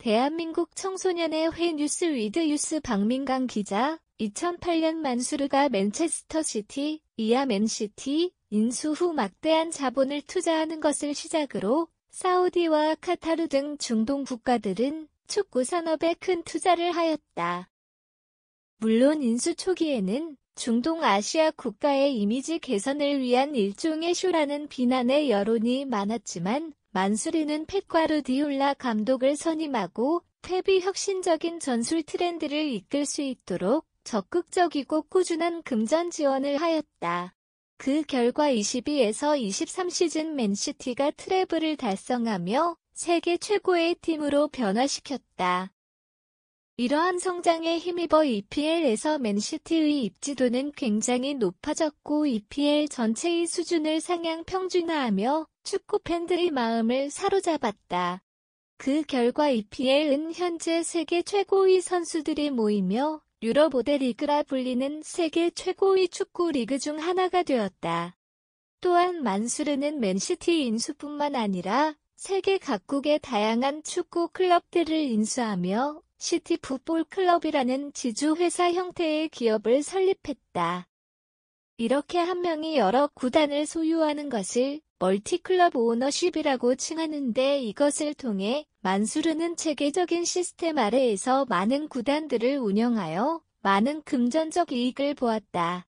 대한민국 청소년의 회 뉴스 위드 뉴스 박민강 기자 2008년 만수르가 맨체스터 시티, 이하 맨시티, 인수 후 막대한 자본을 투자하는 것을 시작으로 사우디와 카타르 등 중동 국가들은 축구 산업에 큰 투자를 하였다. 물론 인수 초기에는 중동 아시아 국가의 이미지 개선을 위한 일종의 쇼라는 비난의 여론이 많았지만 만수리는 펫과르 디올라 감독을 선임하고 퇴비 혁신적인 전술 트렌드를 이끌 수 있도록 적극적이고 꾸준한 금전 지원을 하였다. 그 결과 22에서 23 시즌 맨시티가 트래블을 달성하며 세계 최고의 팀으로 변화시켰다. 이러한 성장에 힘입어 EPL에서 맨시티의 입지도는 굉장히 높아졌고 EPL 전체의 수준을 상향 평준화하며 축구 팬들의 마음을 사로잡았다. 그 결과 EPL은 현재 세계 최고의 선수들이 모이며 유럽보대 리그라 불리는 세계 최고의 축구 리그 중 하나가 되었다. 또한 만수르는 맨시티 인수뿐만 아니라 세계 각국의 다양한 축구 클럽들을 인수하며 시티 풋볼 클럽이라는 지주회사 형태의 기업을 설립했다. 이렇게 한 명이 여러 구단을 소유하는 것을 멀티클럽 오너십이라고 칭하는데 이것을 통해 만수르는 체계적인 시스템 아래에서 많은 구단들을 운영하여 많은 금전적 이익을 보았다.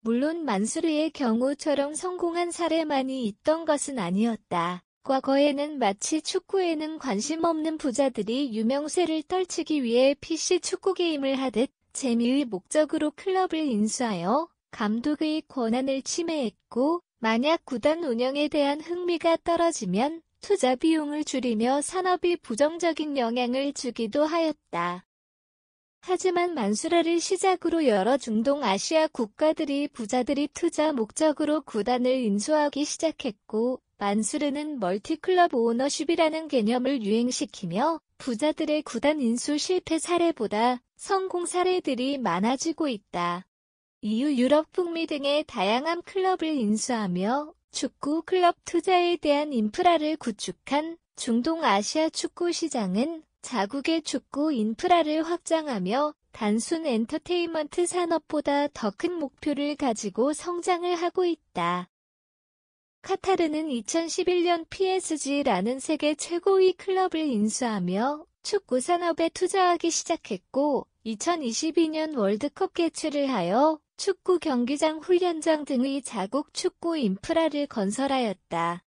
물론 만수르의 경우처럼 성공한 사례만이 있던 것은 아니었다. 과거에는 마치 축구에는 관심 없는 부자들이 유명세를 떨치기 위해 PC 축구 게임을 하듯 재미의 목적으로 클럽을 인수하여 감독의 권한을 침해했고 만약 구단 운영에 대한 흥미가 떨어지면 투자 비용을 줄이며 산업이 부정적인 영향을 주기도 하였다. 하지만 만수라를 시작으로 여러 중동 아시아 국가들이 부자들이 투자 목적으로 구단을 인수하기 시작했고 만수르는 멀티클럽 오너십이라는 개념을 유행시키며 부자들의 구단 인수 실패 사례보다 성공 사례들이 많아지고 있다. 이후 유럽 북미 등의 다양한 클럽을 인수하며 축구 클럽 투자에 대한 인프라를 구축한 중동 아시아 축구 시장은 자국의 축구 인프라를 확장하며 단순 엔터테인먼트 산업보다 더 큰 목표를 가지고 성장을 하고 있다. 카타르는 2011년 PSG라는 세계 최고위 클럽을 인수하며 축구 산업에 투자하기 시작했고 2022년 월드컵 개최를 하여 축구 경기장 훈련장 등의 자국 축구 인프라를 건설하였다.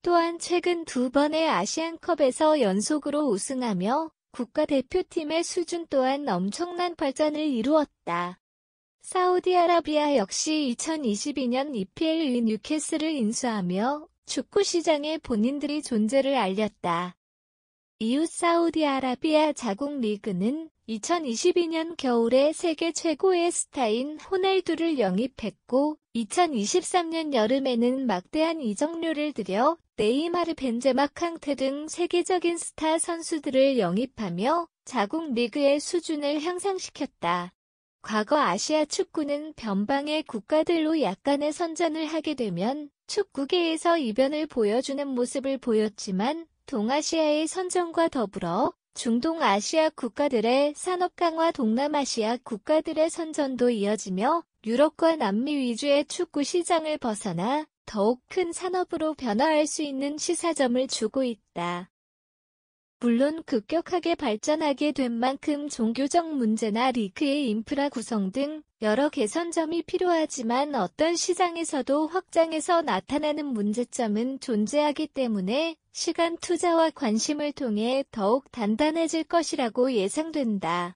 또한 최근 두 번의 아시안컵에서 연속으로 우승하며 국가대표팀의 수준 또한 엄청난 발전을 이루었다. 사우디아라비아 역시 2022년 EPL의 뉴캐스를 인수하며 축구 시장에 본인들이 존재를 알렸다. 이웃 사우디아라비아 자국 리그는 2022년 겨울에 세계 최고의 스타인 호날두를 영입했고 2023년 여름에는 막대한 이적료를 들여 네이마르 벤제마 캉테 등 세계적인 스타 선수들을 영입하며 자국 리그의 수준을 향상시켰다. 과거 아시아 축구는 변방의 국가들로 약간의 선전을 하게 되면 축구계에서 이변을 보여주는 모습을 보였지만 동아시아의 선전과 더불어 중동아시아 국가들의 산업 강화 동남아시아 국가들의 선전도 이어지며 유럽과 남미 위주의 축구 시장을 벗어나 더욱 큰 산업으로 변화할 수 있는 시사점을 주고 있다. 물론 급격하게 발전하게 된 만큼 종교적 문제나 리크의 인프라 구성 등 여러 개선점이 필요하지만 어떤 시장에서도 확장해서 나타나는 문제점은 존재하기 때문에 시간 투자와 관심을 통해 더욱 단단해질 것이라고 예상된다.